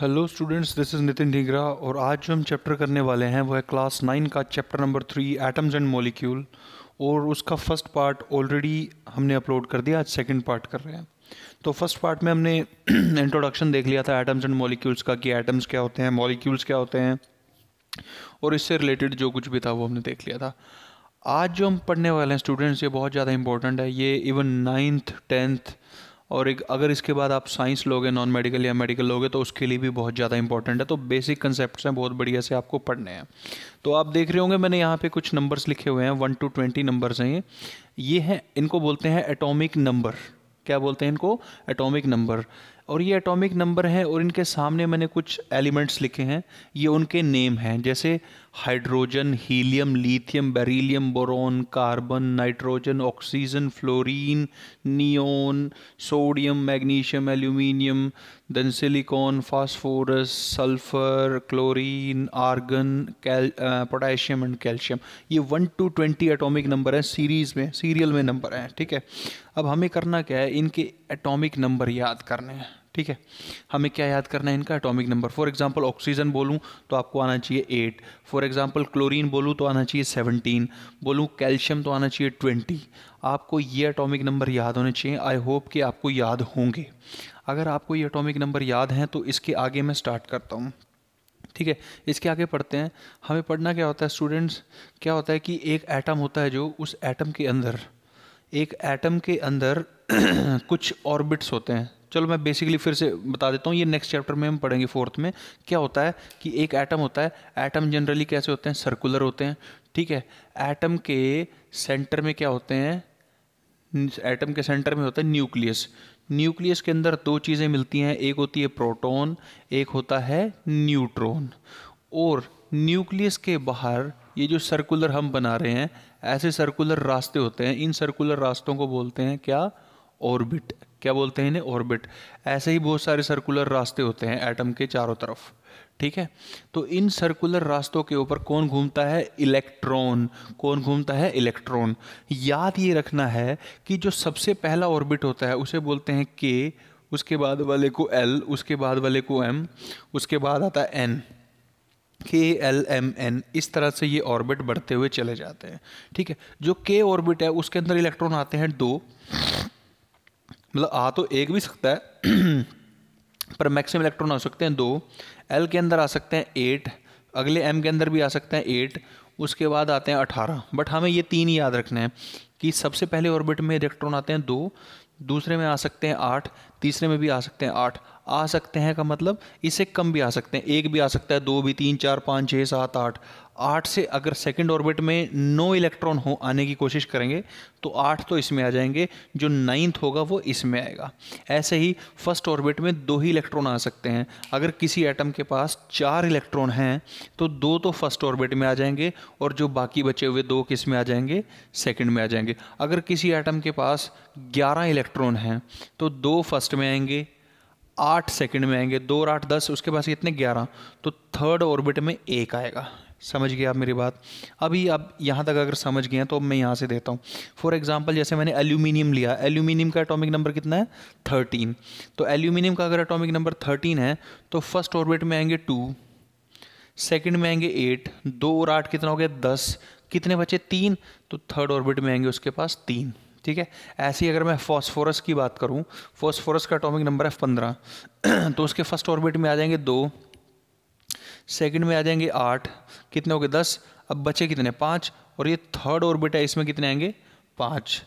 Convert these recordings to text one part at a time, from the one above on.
Hello students this is Nitin Dhingra और आज जो हम चैप्टर करने वाले हैं वो है क्लास नाइन का chapter number three atoms and molecule और उसका फर्स्ट पार्ट ऑलरेडी हमने अपलोड कर दिया आज सेकंड पार्ट कर रहे हैं तो फर्स्ट पार्ट में हमने इंट्रोडक्शन देख लिया था एटम्स एंड मॉलिक्यूल्स का कि एटम्स क्या होते हैं मॉलिक्यूल्स क्या होते हैं और इससे रिलेटेड जो कुछ भी था वो हमने देख लिया था आज जो हम पढ़ने वाले हैं स्टूडेंट्स ये बहुत ज़्यादा इंपॉर्टेंट है ये इवन नाइन्थ टेंथ और एक अगर इसके बाद आप साइंस लोगे नॉन मेडिकल या मेडिकल लोगे तो उसके लिए भी बहुत ज़्यादा इंपॉर्टेंट है तो बेसिक कंसेप्ट हैं बहुत बढ़िया से आपको पढ़ने हैं तो आप देख रहे होंगे मैंने यहाँ पे कुछ नंबर्स लिखे हुए हैं वन टू ट्वेंटी नंबर्स हैं ये ये हैं इनको बोलते हैं एटॉमिक नंबर क्या बोलते हैं इनको एटॉमिक नंबर और ये एटॉमिक नंबर हैं और इनके सामने मैंने कुछ एलिमेंट्स लिखे हैं ये उनके नेम हैं जैसे hydrogen helium lithium beryllium boron carbon nitrogen oxygen fluorine neon sodium magnesium aluminium then silicon phosphorus sulphur chlorine argon cal potassium and calcium ये one two twenty atomic number हैं सीरीज़ में serial में number हैं ठीक है अब हमें करना क्या है इनके एटॉमिक नंबर याद करने हैं ठीक है हमें क्या याद करना है इनका atomic number for example oxygen बोलूँ तो आपको आना चाहिए एट फॉर एग्जांपल क्लोरीन बोलूँ तो आना चाहिए सेवनटीन बोलूँ कैल्शियम तो आना चाहिए ट्वेंटी आपको ये एटॉमिक नंबर याद होने चाहिए आई होप कि आपको याद होंगे अगर आपको ये अटोमिक नंबर याद हैं तो इसके आगे मैं स्टार्ट करता हूँ ठीक है इसके आगे पढ़ते हैं हमें पढ़ना क्या होता है स्टूडेंट्स क्या होता है कि एक एटम होता है जो उस एटम के अंदर एक एटम के अंदर कुछ ऑर्बिट्स होते हैं चलो मैं बेसिकली फिर से बता देता हूँ ये नेक्स्ट चैप्टर में हम पढ़ेंगे फोर्थ में क्या होता है कि एक एटम होता है एटम जनरली कैसे होते हैं सर्कुलर होते हैं ठीक है एटम के सेंटर में क्या होते हैं एटम के सेंटर में होता है न्यूक्लियस न्यूक्लियस के अंदर दो चीज़ें मिलती हैं एक होती है प्रोटोन एक होता है न्यूट्रॉन और न्यूक्लियस के बाहर ये जो सर्कुलर हम बना रहे हैं ऐसे सर्कुलर रास्ते होते हैं इन सर्कुलर रास्तों को बोलते हैं क्या ऑर्बिट क्या बोलते हैं इन्हें ऑर्बिट ऐसे ही बहुत सारे सर्कुलर रास्ते होते हैं एटम के चारों तरफ ठीक है तो इन सर्कुलर रास्तों के ऊपर कौन घूमता है इलेक्ट्रॉन कौन घूमता है इलेक्ट्रॉन याद ये रखना है कि जो सबसे पहला ऑर्बिट होता है उसे बोलते हैं के उसके बाद वाले को एल उसके बाद वाले को एम उसके बाद आता है एन के एल एम एन इस तरह से ये ऑर्बिट बढ़ते हुए चले जाते हैं ठीक है जो के ऑर्बिट है उसके अंदर इलेक्ट्रॉन आते हैं दो मतलब आ तो एक भी सकता है पर मैक्सिमम इलेक्ट्रॉन आ सकते हैं दो एल के अंदर आ सकते हैं एट अगले एम के अंदर भी आ सकते हैं एट उसके बाद आते हैं अठारह बट हमें ये तीन ही याद रखना है कि सबसे पहले ऑर्बिट में इलेक्ट्रॉन आते हैं दो दूसरे में आ सकते हैं आठ तीसरे में भी आ सकते हैं आठ आ सकते हैं का मतलब इससे कम भी आ सकते हैं एक भी आ सकता है दो भी तीन चार पाँच छः सात आठ आठ से अगर सेकंड ऑर्बिट में नौ इलेक्ट्रॉन हो आने की कोशिश करेंगे तो आठ तो इसमें आ जाएंगे जो नाइन्थ होगा वो इसमें आएगा ऐसे ही फर्स्ट ऑर्बिट में दो ही इलेक्ट्रॉन आ सकते हैं अगर किसी एटम के पास चार इलेक्ट्रॉन हैं तो दो तो फर्स्ट ऑर्बिट में आ जाएंगे और जो बाकी बचे हुए दो किस में आ जाएंगे सेकेंड में आ जाएंगे अगर किसी एटम के पास ग्यारह इलेक्ट्रॉन हैं तो दो फर्स्ट में आएंगे आठ सेकंड में आएंगे दो और आठ दस उसके पास कितने ग्यारह तो थर्ड ऑर्बिट में एक आएगा समझ गए आप मेरी बात अभी आप यहाँ तक अगर समझ गए हैं तो मैं यहाँ से देता हूँ फॉर एग्जाम्पल जैसे मैंने एल्यूमिनियम लिया एल्यूमिनियम का एटॉमिक नंबर कितना है थर्टीन तो एल्यूमिनियम का अगर एटॉमिक नंबर थर्टीन है तो फर्स्ट ऑर्बिट में आएंगे टू सेकेंड में आएंगे एट दो और आठ कितना हो गया दस कितने बचे तीन तो थर्ड ऑर्बिट में आएंगे उसके पास तीन ठीक है ऐसे ही अगर मैं फॉस्फोरस की बात करूं फॉस्फोरस का अटोमिक नंबर है पंद्रह तो उसके फर्स्ट ऑर्बिट में आ जाएंगे दो सेकंड में आ जाएंगे आठ कितने हो गए दस अब बचे कितने पाँच और ये थर्ड ऑर्बिट है इसमें कितने आएंगे पाँच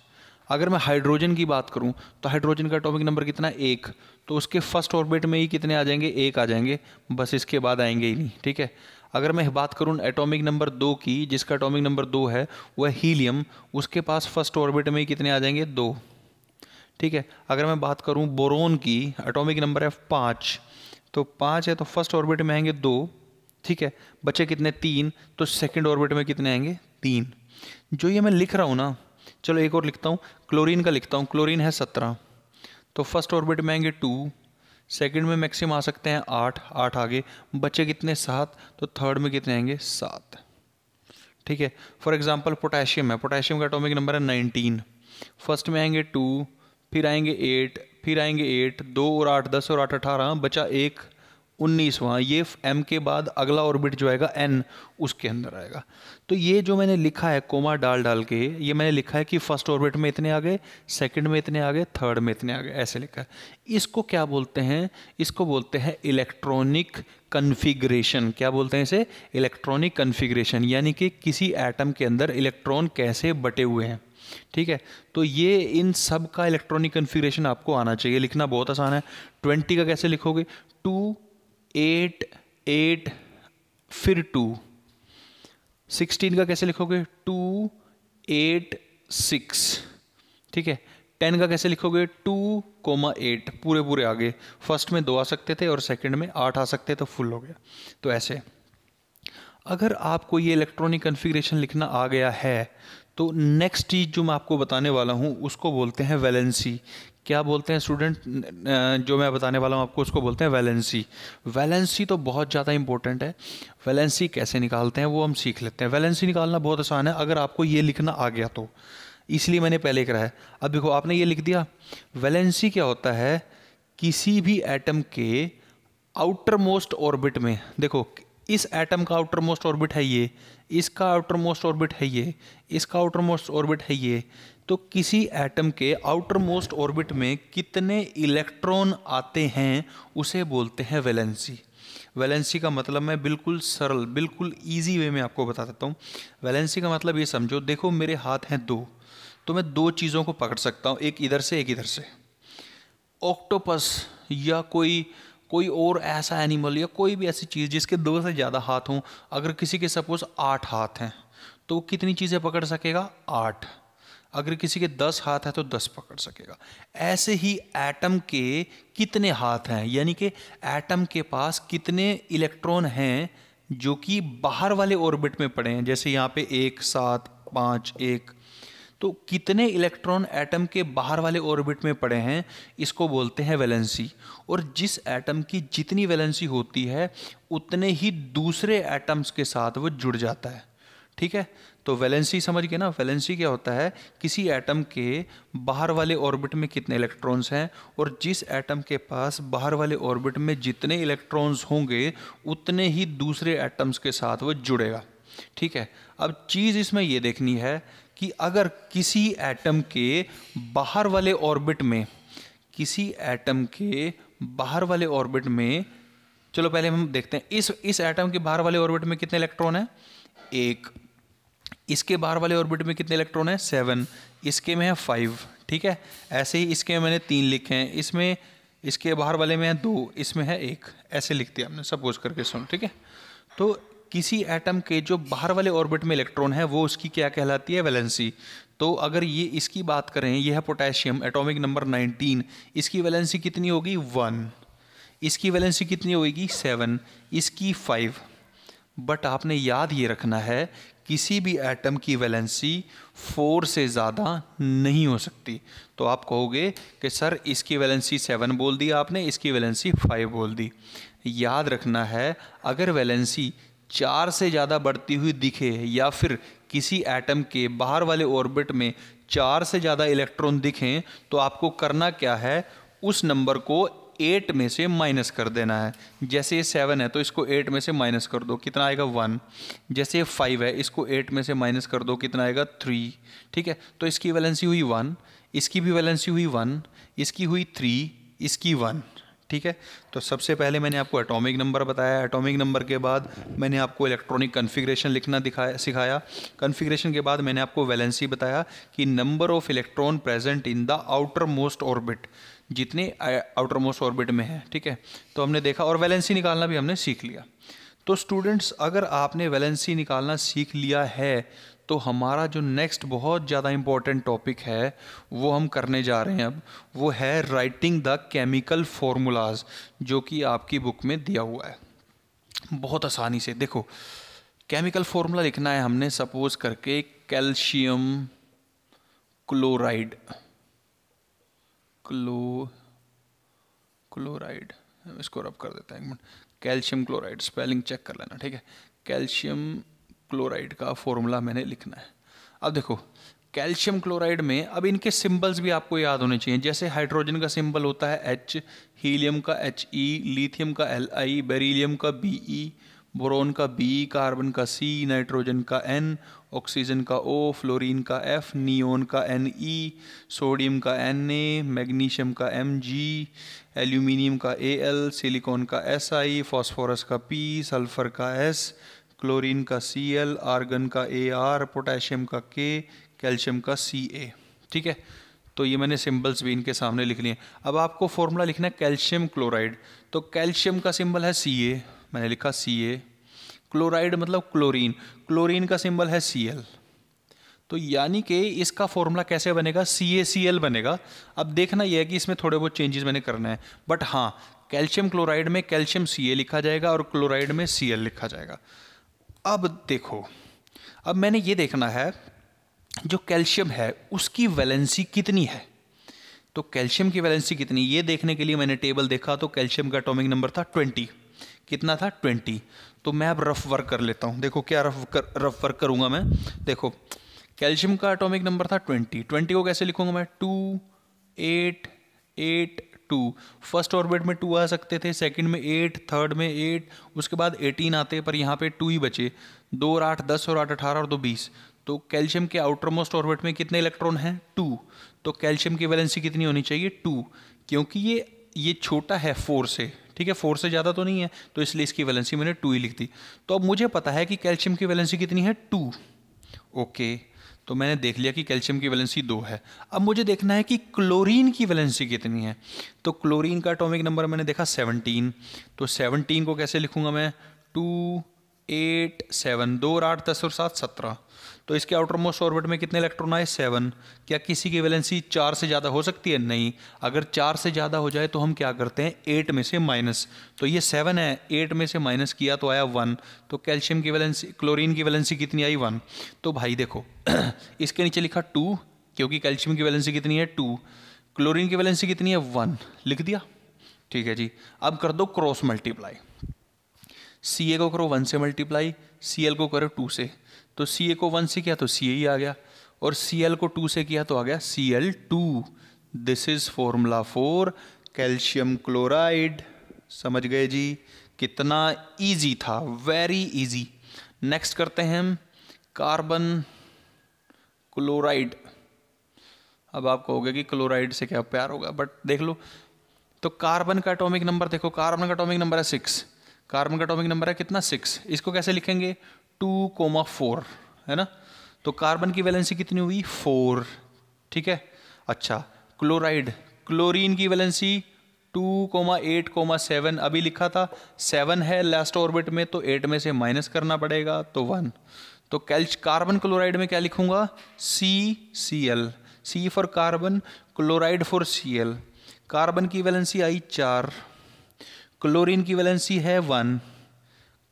अगर मैं हाइड्रोजन की बात करूं तो हाइड्रोजन का अटोमिक नंबर कितना एक तो उसके फर्स्ट ऑर्बिट में ही कितने आ जाएंगे एक आ जाएंगे बस इसके बाद आएंगे ही नहीं ठीक है अगर मैं बात करूँ एटॉमिक नंबर दो की जिसका एटॉमिक नंबर दो है वह हीलियम उसके पास फर्स्ट ऑर्बिट में कितने आ जाएंगे दो ठीक है अगर मैं बात करूँ बोरोन की एटॉमिक नंबर है पाँच तो पाँच है तो फर्स्ट ऑर्बिट में आएंगे दो ठीक है बचे कितने तीन तो सेकेंड ऑर्बिट में कितने आएंगे तीन जो ये मैं लिख रहा हूँ ना चलो एक और लिखता हूँ क्लोरीन का लिखता हूँ क्लोरीन है सत्रह तो फर्स्ट ऑर्बिट में आएंगे टू सेकंड में मैक्सिमम आ सकते हैं आठ आठ आगे बचे कितने सात तो थर्ड में कितने आएंगे सात ठीक है फॉर एग्जाम्पल पोटेशियम है पोटेशियम का एटोमिक नंबर है नाइनटीन फर्स्ट में आएंगे टू फिर आएंगे एट फिर आएंगे एट दो और आठ दस और आठ अठारह बचा एक उन्नीसवां ये एम के बाद अगला ऑर्बिट जो आएगा एन उसके अंदर आएगा तो ये जो मैंने लिखा है कोमा डाल डाल के ये मैंने लिखा है कि फर्स्ट ऑर्बिट में इतने आ गए सेकंड में इतने आ गए थर्ड में इतने आ गए ऐसे लिखा है इसको क्या बोलते हैं इसको बोलते हैं इलेक्ट्रॉनिक कन्फिग्रेशन क्या बोलते हैं इसे इलेक्ट्रॉनिक कन्फिग्रेशन यानी कि किसी एटम के अंदर इलेक्ट्रॉन कैसे बटे हुए हैं ठीक है तो ये इन सब का इलेक्ट्रॉनिक कन्फिग्रेशन आपको आना चाहिए लिखना बहुत आसान है ट्वेंटी का कैसे लिखोगे टू एट एट फिर टू सिक्सटीन का कैसे लिखोगे टू एट सिक्स ठीक है टेन का कैसे लिखोगे टू कोमा एट पूरे पूरे आगे फर्स्ट में दो आ सकते थे और सेकंड में आठ आ सकते तो फुल हो गया तो ऐसे अगर आपको ये इलेक्ट्रॉनिक कन्फिग्रेशन लिखना आ गया है तो नेक्स्ट चीज़ जो मैं आपको बताने वाला हूँ उसको बोलते हैं वैलेंसी क्या बोलते हैं स्टूडेंट जो मैं बताने वाला हूँ आपको उसको बोलते हैं वैलेंसी वैलेंसी तो बहुत ज़्यादा इंपॉर्टेंट है वैलेंसी कैसे निकालते हैं वो हम सीख लेते हैं वैलेंसी निकालना बहुत आसान है अगर आपको ये लिखना आ गया तो इसलिए मैंने पहले है अब देखो आपने ये लिख दिया वैलेंसी क्या होता है किसी भी एटम के आउटर मोस्ट ऑर्बिट में देखो इस एटम का आउटर मोस्ट ऑर्बिट है ये इसका आउटर मोस्ट ऑर्बिट है ये इसका आउटर मोस्ट ऑर्बिट है ये तो किसी एटम के आउटर मोस्ट ऑर्बिट में कितने इलेक्ट्रॉन आते हैं उसे बोलते हैं वैलेंसी वैलेंसी का मतलब मैं बिल्कुल सरल बिल्कुल इजी वे में आपको बता देता हूँ वैलेंसी का मतलब ये समझो देखो मेरे हाथ हैं दो तो मैं दो चीज़ों को पकड़ सकता हूँ एक इधर से एक इधर से ऑक्टोपस या कोई कोई और ऐसा एनिमल या कोई भी ऐसी चीज़ जिसके दो से ज़्यादा हाथ हों अगर किसी के सपोज आठ हाथ हैं तो वो कितनी चीज़ें पकड़ सकेगा आठ अगर किसी के दस हाथ है तो दस पकड़ सकेगा ऐसे ही एटम के कितने हाथ हैं यानी कि एटम के पास कितने इलेक्ट्रॉन हैं जो कि बाहर वाले ऑर्बिट में पड़े हैं जैसे यहाँ पे एक सात पाँच एक तो कितने इलेक्ट्रॉन एटम के बाहर वाले ऑर्बिट में पड़े हैं इसको बोलते हैं वैलेंसी और जिस एटम की जितनी वैलेंसी होती है उतने ही दूसरे एटम्स के साथ वो जुड़ जाता है ठीक है तो वैलेंसी समझ गए ना वैलेंसी क्या होता है किसी एटम के बाहर वाले ऑर्बिट में कितने इलेक्ट्रॉन्स हैं और जिस एटम के पास बाहर वाले ऑर्बिट में जितने इलेक्ट्रॉन्स होंगे उतने ही दूसरे एटम्स के साथ वो जुड़ेगा ठीक है अब चीज़ इसमें यह देखनी है कि अगर किसी एटम के बाहर वाले ऑर्बिट में किसी एटम के बाहर वाले ऑर्बिट में चलो पहले हम देखते हैं इस इस एटम के बाहर वाले ऑर्बिट में कितने इलेक्ट्रॉन हैं एक इसके बाहर वाले ऑर्बिट में कितने इलेक्ट्रॉन है सेवन इसके में है फाइव ठीक है ऐसे ही इसके मैंने तीन लिखे हैं इसमें इसके बाहर वाले में है दो इसमें है एक ऐसे लिख दिया हमने सपोज करके सुन ठीक है तो किसी एटम के जो बाहर वाले ऑर्बिट में इलेक्ट्रॉन है वो उसकी क्या कहलाती है वैलेंसी तो अगर ये इसकी बात करें यह है पोटेशियम एटॉमिक नंबर 19 इसकी वैलेंसी कितनी होगी वन इसकी वैलेंसी कितनी होगी सेवन इसकी फाइव बट आपने याद ये रखना है किसी भी एटम की वैलेंसी फोर से ज़्यादा नहीं हो सकती तो आप कहोगे कि सर इसकी वैलेंसी सेवन बोल दी आपने इसकी वैलेंसी फाइव बोल दी याद रखना है अगर वैलेंसी चार से ज़्यादा बढ़ती हुई दिखे या फिर किसी एटम के बाहर वाले ऑर्बिट में चार से ज़्यादा इलेक्ट्रॉन दिखें तो आपको करना क्या है उस नंबर को एट में से माइनस कर देना है जैसे ये सेवन है तो इसको एट में से माइनस कर दो कितना आएगा वन जैसे ये फाइव है इसको एट में से माइनस कर दो कितना आएगा थ्री ठीक है तो इसकी वैलेंसी हुई वन इसकी भी वैलेंसी हुई वन इसकी हुई थ्री इसकी वन ठीक है तो सबसे पहले मैंने आपको एटॉमिक नंबर बताया एटॉमिक नंबर के बाद मैंने आपको इलेक्ट्रॉनिक कन्फिग्रेशन लिखना दिखाया सिखाया कन्फिग्रेशन के बाद मैंने आपको वैलेंसी बताया कि number of electron present in the outermost orbit जितने आउटर मोस्ट ऑर्बिट में है ठीक है तो हमने देखा और वैलेंसी निकालना भी हमने सीख लिया तो स्टूडेंट्स अगर आपने वैलेंसी निकालना सीख लिया है तो हमारा जो नेक्स्ट बहुत ज़्यादा इम्पोर्टेंट टॉपिक है वो हम करने जा रहे हैं अब वो है राइटिंग द केमिकल फॉर्मूलाज जो कि आपकी बुक में दिया हुआ है बहुत आसानी से देखो केमिकल फॉर्मूला लिखना है हमने सपोज करके कैल्शियम क्लोराइड क्लो क्लोराइड इसको रब कर देते हैं एक minute calcium chloride spelling check कर लेना ठीक है कैल्शियम क्लोराइड का फॉर्मूला मैंने लिखना है अब देखो कैल्शियम क्लोराइड में अब इनके सिंबल्स भी आपको याद होने चाहिए जैसे हाइड्रोजन का सिंबल होता है एच हीलियम का एच ई लिथियम का एल आई बेरीलियम का बी ई बोरोन का बी कार्बन का सी नाइट्रोजन का एन ऑक्सीजन का ओ फ्लोरीन का एफ नियोन का एन ई सोडियम का एन ए मैग्नीशियम का एम जी एल्यूमिनियम का ए एल सिलिकॉन का एस आई फॉस्फोरस का पी सल्फर का एस क्लोरीन का सी एल आर्गन का ए आर पोटेशियम का के कैल्शियम का सी ए ठीक है तो ये मैंने सिंबल्स भी इनके सामने लिख लिए अब आपको फॉर्मूला लिखना है कैल्शियम क्लोराइड तो कैल्शियम का सिंबल है सी ए मैंने लिखा सी ए क्लोराइड मतलब क्लोरीन क्लोरीन का सिंबल है सी एल तो यानी कि इसका फॉर्मूला कैसे बनेगा सी ए सी एल बनेगा अब देखना यह है कि इसमें थोड़े बहुत चेंजेस मैंने करना है बट हाँ कैल्शियम क्लोराइड में कैल्शियम सी ए लिखा जाएगा और क्लोराइड में सी एल लिखा जाएगा अब देखो अब मैंने ये देखना है जो कैल्शियम है उसकी वैलेंसी कितनी है तो कैल्शियम की वैलेंसी कितनी ये देखने के लिए मैंने टेबल देखा तो कैल्शियम का एटॉमिक नंबर था ट्वेंटी कितना था ट्वेंटी तो मैं अब रफ वर्क कर लेता हूँ देखो क्या रफ कर रफ वर्क करूँगा मैं देखो कैल्शियम का एटॉमिक नंबर था ट्वेंटी ट्वेंटी को कैसे लिखूँगा मैं two eight eight two first orbit में टू आ सकते थे सेकंड में एट थर्ड में एट उसके बाद एटीन आते पर यहाँ पे टू ही बचे दो और आठ दस और आठ अठारह और दो बीस तो कैल्शियम के आउटर मोस्ट ऑर्बिट में कितने इलेक्ट्रॉन हैं टू तो कैल्शियम की वैलेंसी कितनी होनी चाहिए टू क्योंकि ये ये छोटा है फोर से ठीक है फोर से ज़्यादा तो नहीं है तो इसलिए इसकी वैलेंसी मैंने टू ही लिख दी तो अब मुझे पता है कि कैल्शियम की वैलेंसी कितनी है टू ओके okay. तो मैंने देख लिया कि कैल्शियम की वैलेंसी दो है अब मुझे देखना है कि क्लोरीन की वैलेंसी कितनी है तो क्लोरीन का अटोमिक नंबर मैंने देखा सेवनटीन तो सेवनटीन को कैसे लिखूंगा मैं टू एट सेवन दो और आठ दस और सात सत्रह तो इसके आउटर मोस्ट ऑर्बिट में कितने इलेक्ट्रॉन आए सेवन क्या किसी की वैलेंसी चार से ज़्यादा हो सकती है नहीं अगर चार से ज़्यादा हो जाए तो हम क्या करते हैं एट में से माइनस तो ये सेवन है एट में से माइनस किया तो आया वन तो कैल्शियम की वैलेंसी क्लोरीन की वैलेंसी कितनी आई वन तो भाई देखो इसके नीचे लिखा टू क्योंकि कैल्शियम की वैलेंसी कितनी है टू क्लोरीन की वैलेंसी कितनी है वन लिख दिया ठीक है जी अब कर दो क्रॉस मल्टीप्लाई सी ए को करो वन से मल्टीप्लाई सी एल को करो टू से तो सी ए को वन से किया तो सी ए ही आ गया और सी एल को टू से किया तो आ गया C L two this is formula for calcium chloride समझ गए जी कितना इजी था वेरी इजी नेक्स्ट करते हैं हम कार्बन क्लोराइड अब आप कहोगे कि क्लोराइड से क्या प्यार होगा बट देख लो तो कार्बन का एटॉमिक नंबर देखो कार्बन का एटॉमिक नंबर है सिक्स कार्बन का एटॉमिक नंबर है कितना सिक्स इसको कैसे लिखेंगे टू कोमा फोर है ना तो कार्बन की वैलेंसी कितनी हुई फोर ठीक है अच्छा क्लोराइड क्लोरीन की valency two comma eight comma seven अभी लिखा था सेवन है लास्ट ऑर्बिट में तो एट में से माइनस करना पड़ेगा तो वन तो कैल्च कार्बन क्लोराइड में क्या लिखूंगा C C L C for carbon chloride for C L carbon की वैलेंसी आई चार क्लोरीन की वैलेंसी है वन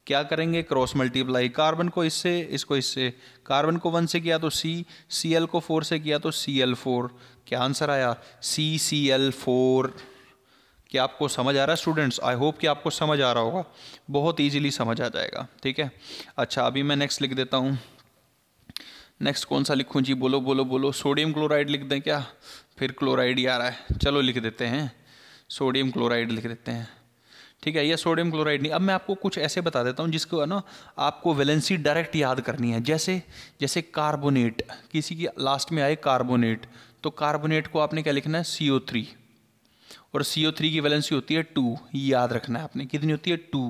क्या करेंगे क्रॉस मल्टीप्लाई कार्बन को इससे इसको इससे कार्बन को वन से किया तो सी सी एल को फोर से किया तो सी एल फोर क्या आंसर आया सी सी एल फोर क्या आपको समझ आ रहा है स्टूडेंट्स आई होप कि आपको समझ आ रहा होगा बहुत ईजिली समझ आ जाएगा ठीक है अच्छा अभी मैं नेक्स्ट लिख देता हूँ नेक्स्ट कौन सा लिखूँ जी बोलो बोलो बोलो सोडियम क्लोराइड लिख दें क्या फिर क्लोराइड ही आ रहा है चलो लिख देते हैं सोडियम क्लोराइड लिख देते हैं ठीक है या सोडियम क्लोराइड नहीं अब मैं आपको कुछ ऐसे बता देता हूँ जिसको ना आपको वैलेंसी डायरेक्ट याद करनी है जैसे जैसे कार्बोनेट किसी की लास्ट में आए कार्बोनेट तो कार्बोनेट को आपने क्या लिखना है सी ओ थ्री और सी ओ थ्री की वैलेंसी होती है टू याद रखना है आपने कितनी होती है टू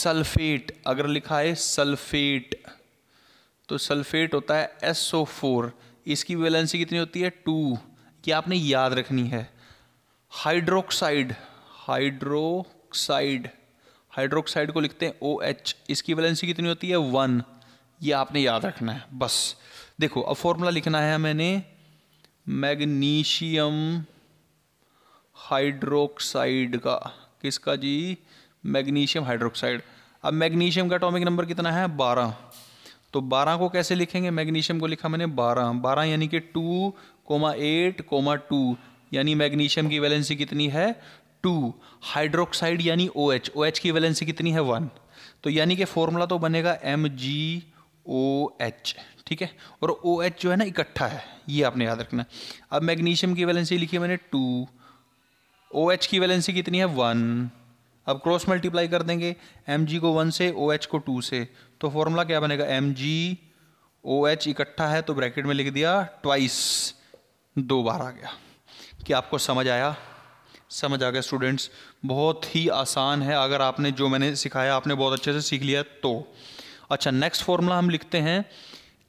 सल्फेट अगर लिखा है सल्फेट तो सल्फेट होता है एस ओ फोर इसकी वैलेंसी कितनी होती है टू ये आपने याद रखनी है हाइड्रोक्साइड हाइड्रो हाइड्रोक्साइड हाइड्रोक्साइड को लिखते हैं ओ एच इसकी वैलेंसी कितनी होती है वन ये आपने याद रखना है बस देखो अब फॉर्मूला लिखना है मैंने मैग्नीशियम हाइड्रोक्साइड का किसका जी मैग्नीशियम हाइड्रोक्साइड अब मैग्नीशियम का एटॉमिक नंबर कितना है बारह तो बारह को कैसे लिखेंगे मैग्नीशियम को लिखा मैंने बारह बारह यानी कि two comma eight comma two यानी मैग्नीशियम की वैलेंसी कितनी है टू हाइड्रोक्साइड यानी ओ एच ओ एच की वैलेंसी कितनी है वन तो यानी कि फॉर्मूला तो बनेगा एम जी ओ एच ठीक है और ओ एच जो है ना इकट्ठा है ये आपने याद रखना अब मैग्नीशियम की वैलेंसी लिखी मैंने टू ओ एच की वैलेंसी कितनी है वन अब क्रॉस मल्टीप्लाई कर देंगे एम जी को वन से ओ एच को टू से तो फॉर्मूला क्या बनेगा एम जी ओ एच इकट्ठा है तो ब्रैकेट में लिख दिया ट्वाइस दो बार आ गया कि आपको समझ आया समझ आ गया स्टूडेंट्स बहुत ही आसान है अगर आपने जो मैंने सिखाया आपने बहुत अच्छे से सीख लिया तो अच्छा नेक्स्ट फॉर्मूला हम लिखते हैं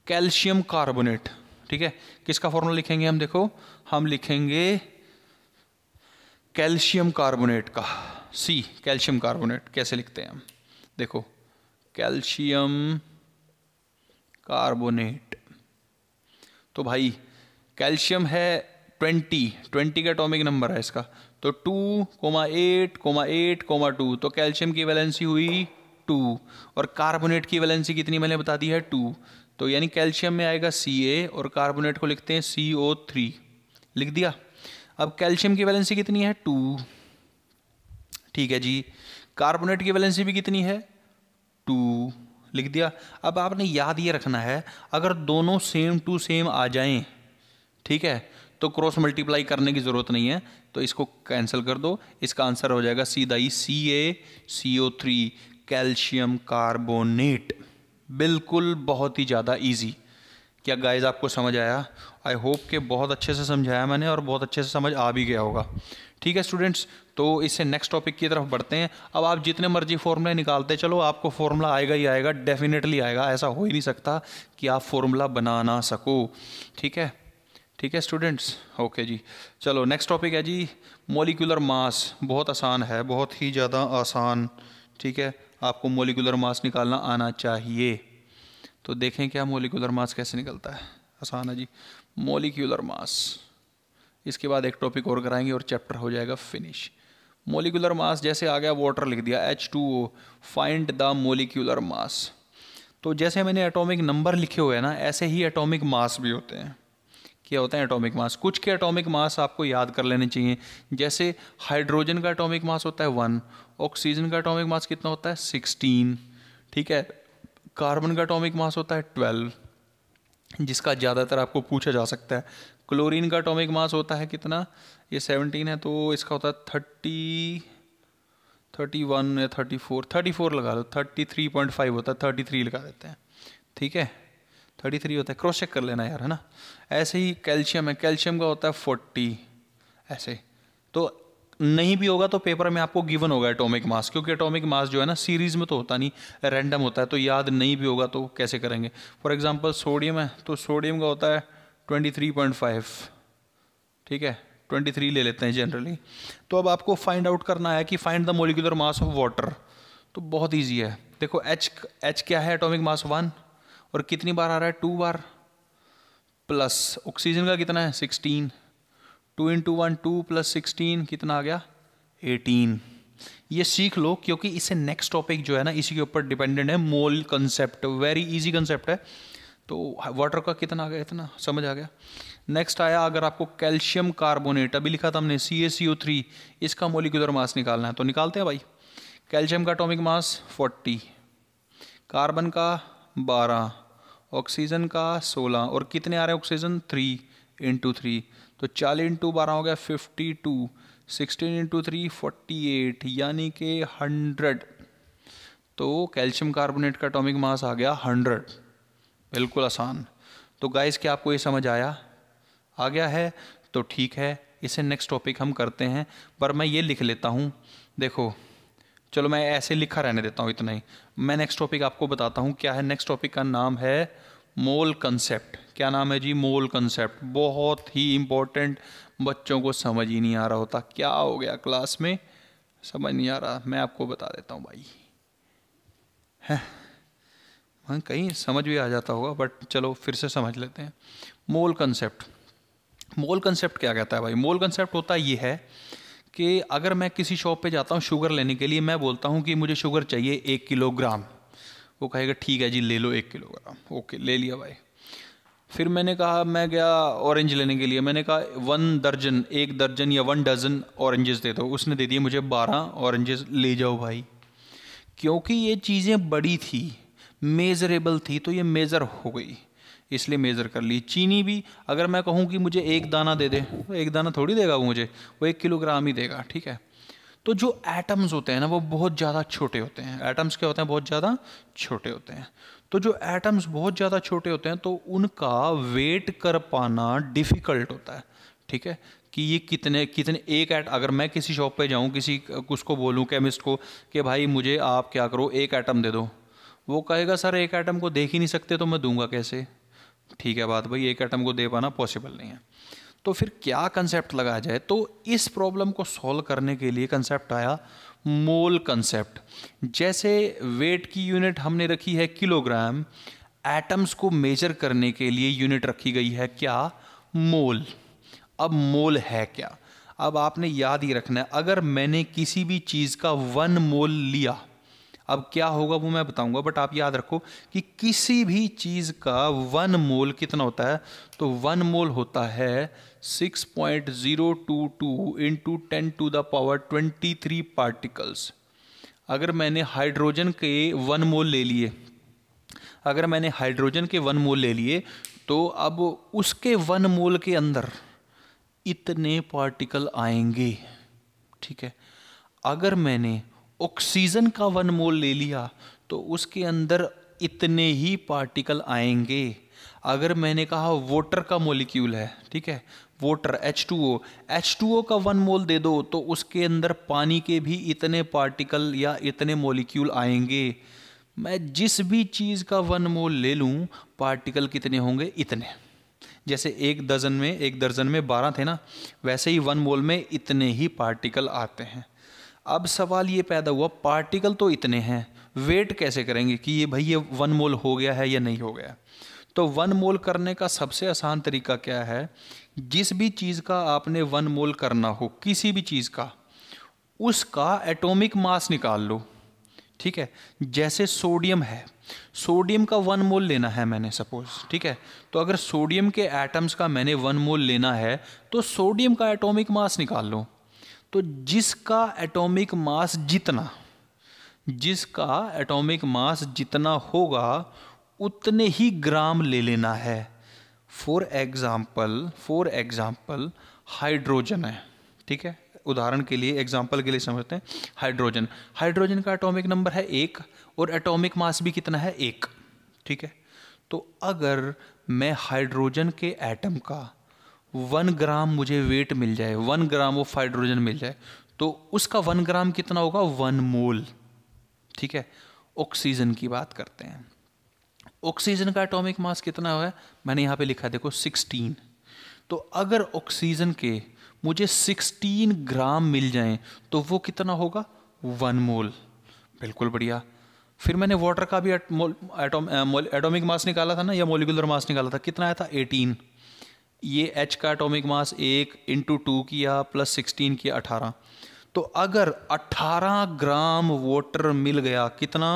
कैल्शियम कार्बोनेट ठीक है किसका फॉर्मूला लिखेंगे हम देखो हम लिखेंगे कैल्शियम कार्बोनेट का सी कैल्शियम कार्बोनेट कैसे लिखते हैं हम देखो कैल्शियम कार्बोनेट तो भाई कैल्शियम है ट्वेंटी ट्वेंटी का एटॉमिक नंबर है इसका तो two comma eight comma eight comma two तो कैल्शियम की वैलेंसी हुई टू और कार्बोनेट की वैलेंसी कितनी मैंने बता दी है टू तो यानी कैल्शियम में आएगा सी ए और कार्बोनेट को लिखते हैं सी ओ थ्री लिख दिया अब कैल्शियम की वैलेंसी कितनी है टू ठीक है जी कार्बोनेट की वैलेंसी भी कितनी है टू लिख दिया अब आपने याद ये रखना है अगर दोनों सेम टू सेम आ जाएं ठीक है तो क्रॉस मल्टीप्लाई करने की ज़रूरत नहीं है तो इसको कैंसिल कर दो इसका आंसर हो जाएगा सीधा ही C A C O three calcium carbonate बिल्कुल बहुत ही ज़्यादा ईजी क्या गाइज आपको समझ आया आई होप के बहुत अच्छे से समझाया मैंने और बहुत अच्छे से समझ आ भी गया होगा ठीक है स्टूडेंट्स तो इससे नेक्स्ट टॉपिक की तरफ बढ़ते हैं अब आप जितने मर्जी फॉर्मूले निकालते चलो आपको फॉर्मूला आएगा ही आएगा डेफिनेटली आएगा ऐसा हो ही नहीं सकता कि आप फॉर्मूला बना ना सको ठीक है ठीक है स्टूडेंट्स ओके जी चलो नेक्स्ट टॉपिक है जी मोलिकुलर मास बहुत आसान है बहुत ही ज़्यादा आसान ठीक है आपको मोलिकुलर मास निकालना आना चाहिए तो देखें क्या मोलिकुलर मास कैसे निकलता है आसान है जी मोलिकुलर मास इसके बाद एक टॉपिक और कराएंगे और चैप्टर हो जाएगा फिनिश मोलिकुलर मास जैसे आ गया वाटर लिख दिया H two O find the molecular mass तो जैसे मैंने एटॉमिक नंबर लिखे हुए हैं ना ऐसे ही एटॉमिक मास भी होते हैं क्या होता है एटॉमिक मास कुछ के एटॉमिक मास आपको याद कर लेने चाहिए जैसे हाइड्रोजन का एटॉमिक मास होता है वन ऑक्सीजन का एटॉमिक मास कितना होता है सिक्सटीन ठीक है कार्बन का एटॉमिक मास होता है ट्वेल्व जिसका ज़्यादातर आपको पूछा जा सकता है क्लोरीन का एटॉमिक मास होता है कितना ये सेवनटीन है तो इसका होता है थर्टी थर्टी वन या थर्टी फोर थर्टी फोर लगा लो थर्टी थ्री पॉइंट फाइव होता है थर्टी थ्री लगा देते हैं ठीक है थर्टी थ्री होता है क्रॉस चेक कर लेना यार है ना ऐसे ही कैल्शियम है कैल्शियम का होता है फोर्टी ऐसे तो नहीं भी होगा तो पेपर में आपको गिवन होगा एटॉमिक मास क्योंकि एटॉमिक मास जो है ना सीरीज में तो होता नहीं रैंडम होता है तो याद नहीं भी होगा तो कैसे करेंगे फॉर एग्जांपल सोडियम है तो सोडियम का होता है 23.5 ठीक है 23 ले लेते हैं जनरली तो अब आपको फाइंड आउट करना है कि find the molecular mass of water तो बहुत ईजी है देखो एच एच क्या है एटोमिक मास वन और कितनी बार आ रहा है टू बार प्लस ऑक्सीजन का कितना है sixteen two into one two plus sixteen कितना आ गया एटीन ये सीख लो क्योंकि इसे नेक्स्ट टॉपिक जो है ना इसी के ऊपर डिपेंडेंट है mole concept very easy concept है तो वाटर का कितना आ गया इतना समझ आ गया नेक्स्ट आया अगर आपको कैल्शियम कार्बोनेट अभी लिखा था हमने सी ए सी ओ थ्री इसका मोलिकुलर मास निकालना है तो निकालते हैं भाई कैल्शियम का अटोमिक मास फोर्टी कार्बन का बारह ऑक्सीजन का सोलह और कितने आ रहे हैं ऑक्सीजन थ्री इंटू थ्री तो चालीस इंटू बारह हो गया fifty two sixteen into three forty eight यानी कि हंड्रेड तो कैल्शियम कार्बोनेट का अटोमिक मास आ गया हंड्रेड बिल्कुल आसान तो गाइस क्या आपको ये समझ आया आ गया है तो ठीक है इसे नेक्स्ट टॉपिक हम करते हैं पर मैं ये लिख लेता हूँ देखो चलो मैं ऐसे लिखा रहने देता हूँ इतना ही मैं नेक्स्ट टॉपिक आपको बताता हूँ क्या है नेक्स्ट टॉपिक का नाम है मोल कंसेप्ट क्या नाम है जी मोल कंसेप्ट बहुत ही इंपॉर्टेंट बच्चों को समझ ही नहीं आ रहा होता क्या हो गया क्लास में समझ नहीं आ रहा मैं आपको बता देता हूँ भाई है हाँ, कहीं समझ भी आ जाता होगा बट चलो फिर से समझ लेते हैं मोल कंसेप्ट मोल कंसेप्ट क्या कहता है भाई मोल कंसेप्ट होता ये है कि अगर मैं किसी शॉप पे जाता हूँ शुगर लेने के लिए मैं बोलता हूँ कि मुझे शुगर चाहिए एक किलोग्राम वो कहेगा ठीक है जी ले लो एक किलोग्राम ओके ले लिया भाई फिर मैंने कहा मैं गया ऑरेंज लेने के लिए मैंने कहा वन दर्जन एक दर्जन या वन डजन ऑरेंजेस दे दो उसने दे दिए मुझे बारह ऑरेंजेस ले जाओ भाई क्योंकि ये चीज़ें बड़ी थी मेज़रेबल थी तो ये मेज़र हो गई इसलिए मेज़र कर ली चीनी भी अगर मैं कहूँ कि मुझे एक दाना दे दे तो एक दाना थोड़ी देगा वो मुझे वो एक किलोग्राम ही देगा ठीक है तो जो एटम्स होते हैं ना वो बहुत ज़्यादा छोटे होते हैं एटम्स क्या होते हैं बहुत ज़्यादा छोटे होते हैं तो जो एटम्स बहुत ज़्यादा छोटे होते हैं तो उनका वेट कर पाना डिफ़िकल्ट होता है ठीक है कि ये कितने कितने एक एट अगर मैं किसी शॉप पे जाऊँ किसी उसको बोलूँ केमिस्ट को कि भाई मुझे आप क्या करो एक एटम दे दो वो कहेगा सर एक एटम को देख ही नहीं सकते तो मैं दूंगा कैसे ठीक है बात भाई एक एटम को दे पाना पॉसिबल नहीं है तो फिर क्या कंसेप्ट लगाया जाए तो इस प्रॉब्लम को सॉल्व करने के लिए कंसेप्ट आया मोल कंसेप्ट जैसे वेट की यूनिट हमने रखी है किलोग्राम एटम्स को मेजर करने के लिए यूनिट रखी गई है क्या मोल अब मोल है क्या अब आपने याद ही रखना है अगर मैंने किसी भी चीज़ का वन मोल लिया अब क्या होगा वो मैं बताऊंगा बट आप याद रखो कि किसी भी चीज़ का वन मोल कितना होता है तो वन मोल होता है 6.022 into ten to the power three particles अगर मैंने हाइड्रोजन के वन मोल ले लिए अगर मैंने हाइड्रोजन के वन मोल ले लिए तो अब उसके वन मोल के अंदर इतने पार्टिकल आएंगे ठीक है अगर मैंने ऑक्सीजन का वन मोल ले लिया तो उसके अंदर इतने ही पार्टिकल आएंगे अगर मैंने कहा वाटर का मोलिक्यूल है ठीक है वाटर टू ओ का वन मोल दे दो तो उसके अंदर पानी के भी इतने पार्टिकल या इतने मोलिक्यूल आएंगे मैं जिस भी चीज़ का वन मोल ले लूँ पार्टिकल कितने होंगे इतने जैसे एक दर्जन में एक दर्जन में बारह थे ना वैसे ही वन मोल में इतने ही पार्टिकल आते हैं अब सवाल ये पैदा हुआ पार्टिकल तो इतने हैं वेट कैसे करेंगे कि ये भाई ये वन मोल हो गया है या नहीं हो गया तो वन मोल करने का सबसे आसान तरीका क्या है जिस भी चीज़ का आपने वन मोल करना हो किसी भी चीज़ का उसका एटॉमिक मास निकाल लो ठीक है जैसे सोडियम है सोडियम का वन मोल लेना है मैंने सपोज ठीक है तो अगर सोडियम के एटम्स का मैंने वन मोल लेना है तो सोडियम का एटॉमिक मास निकाल लो तो जिसका एटॉमिक मास जितना जिसका एटॉमिक मास जितना होगा उतने ही ग्राम ले लेना है for example for example hydrogen है ठीक है उदाहरण के लिए एग्जाम्पल के लिए समझते हैं हाइड्रोजन हाइड्रोजन का एटॉमिक नंबर है एक और एटॉमिक मास भी कितना है एक ठीक है तो अगर मैं हाइड्रोजन के एटम का वन ग्राम मुझे वेट मिल जाए वन ग्राम ऑफ हाइड्रोजन मिल जाए तो उसका वन ग्राम कितना होगा वन मोल ठीक है ऑक्सीजन की बात करते हैं ऑक्सीजन का एटॉमिक मास कितना है मैंने यहाँ पे लिखा देखो 16 तो अगर ऑक्सीजन के मुझे 16 ग्राम मिल जाए तो वो कितना होगा वन मोल बिल्कुल बढ़िया फिर मैंने वाटर का भी एटॉमिक मास निकाला था ना या मोलिकुलर मास निकाला था कितना आया था एटीन ये एच का एटॉमिक मास एक इंटू टू किया प्लस सिक्सटीन किया अठारह तो अगर अट्ठारह ग्राम वाटर मिल गया कितना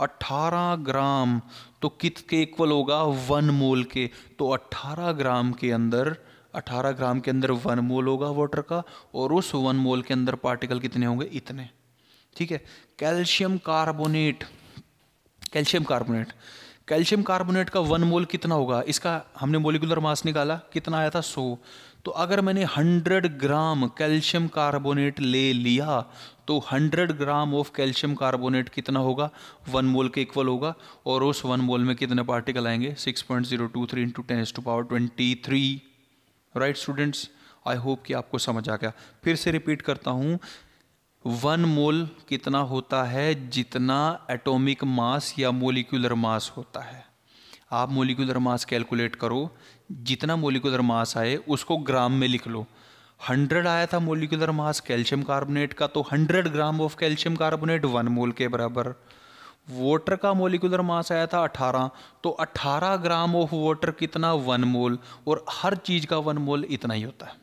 अट्ठारह ग्राम तो कित के इक्वल होगा वन मोल के तो अट्ठारह ग्राम के अंदर अट्ठारह ग्राम के अंदर वन मोल होगा वाटर का और उस वन मोल के अंदर पार्टिकल कितने होंगे इतने ठीक है calcium carbonate calcium carbonate calcium carbonate का वन मोल कितना होगा इसका हमने मोलिकुलर मास निकाला कितना आया था सो तो अगर मैंने 100 ग्राम कैल्शियम कार्बोनेट ले लिया तो 100 ग्राम ऑफ कैल्शियम कार्बोनेट कितना होगा वन मोल के इक्वल होगा और उस वन मोल में कितने पार्टिकल आएंगे 6.023 point zero two three into ten to power twenty three right students I hope कि आपको समझ आ गया फिर से रिपीट करता हूँ वन मोल कितना होता है जितना एटॉमिक मास या मोलिकुलर मास होता है आप मोलिकुलर मास कैलकुलेट करो जितना मोलिकुलर मास आए उसको ग्राम में लिख लो हंड्रेड आया था मोलिकुलर मास कैल्शियम कार्बोनेट का तो hundred gram of calcium carbonate one mole के बराबर वाटर का मोलिकुलर मास आया था अठारह तो अठारह ग्राम ऑफ वाटर कितना वन मोल और हर चीज़ का वन मोल इतना ही होता है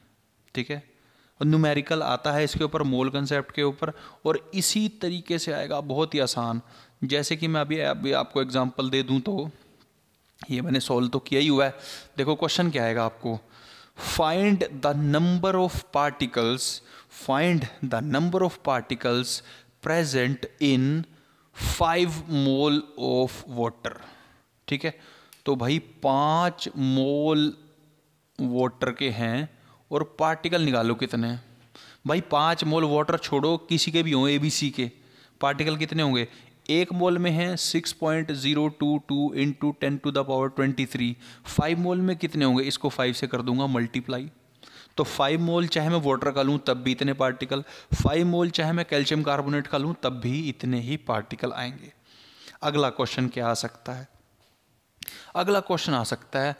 ठीक है न्यूमेरिकल आता है इसके ऊपर मोल कंसेप्ट के ऊपर और इसी तरीके से आएगा बहुत ही आसान जैसे कि मैं अभी अभी आपको एग्जांपल दे दूं तो ये मैंने सॉल्व तो किया ही हुआ है देखो क्वेश्चन क्या आएगा आपको find the number of particles find the number of particles present in five mole of water ठीक है तो भाई पांच मोल वाटर के हैं और पार्टिकल निकालो कितने हैं भाई पाँच मोल वाटर छोड़ो किसी के भी हों ए बी सी के पार्टिकल कितने होंगे एक मोल में है six point zero two two into ten to the power twenty three five mole में कितने होंगे इसको फाइव से कर दूंगा मल्टीप्लाई तो फाइव मोल चाहे मैं वाटर का लूँ तब भी इतने पार्टिकल फाइव मोल चाहे मैं कैल्शियम कार्बोनेट का लूँ तब भी इतने ही पार्टिकल आएंगे अगला क्वेश्चन क्या आ सकता है अगला क्वेश्चन आ सकता है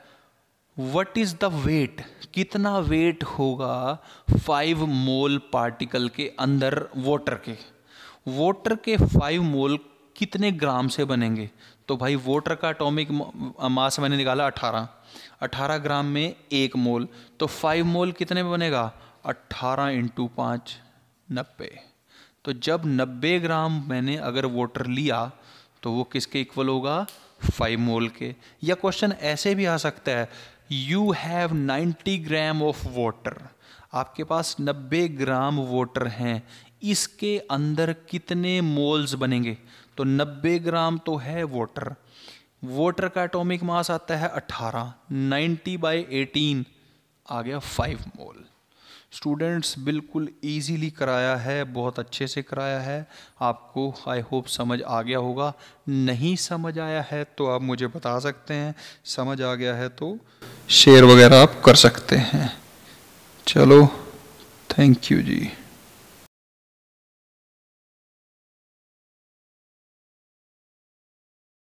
वट इज़ द वेट कितना वेट होगा फाइव मोल पार्टिकल के अंदर वाटर के वाटर के फाइव मोल कितने ग्राम से बनेंगे तो भाई वाटर का अटोमिक मास मैंने निकाला अठारह अठारह ग्राम में एक मोल तो फाइव मोल कितने में बनेगा अट्ठारह इंटू पाँच नब्बे तो जब नब्बे ग्राम मैंने अगर वाटर लिया तो वो किसके इक्वल होगा फाइव मोल के या क्वेश्चन ऐसे भी आ सकता है you have 90 gram of water आपके पास 90 ग्राम वाटर हैं इसके अंदर कितने मोल्स बनेंगे तो 90 ग्राम तो है वाटर वाटर का एटॉमिक मास आता है 18 90 बाई एटीन आ गया 5 मोल स्टूडेंट्स बिल्कुल ईजीली कराया है बहुत अच्छे से कराया है आपको आई होप समझ आ गया होगा नहीं समझ आया है तो आप मुझे बता सकते हैं समझ आ गया है तो शेयर वगैरह आप कर सकते हैं चलो थैंक यू जी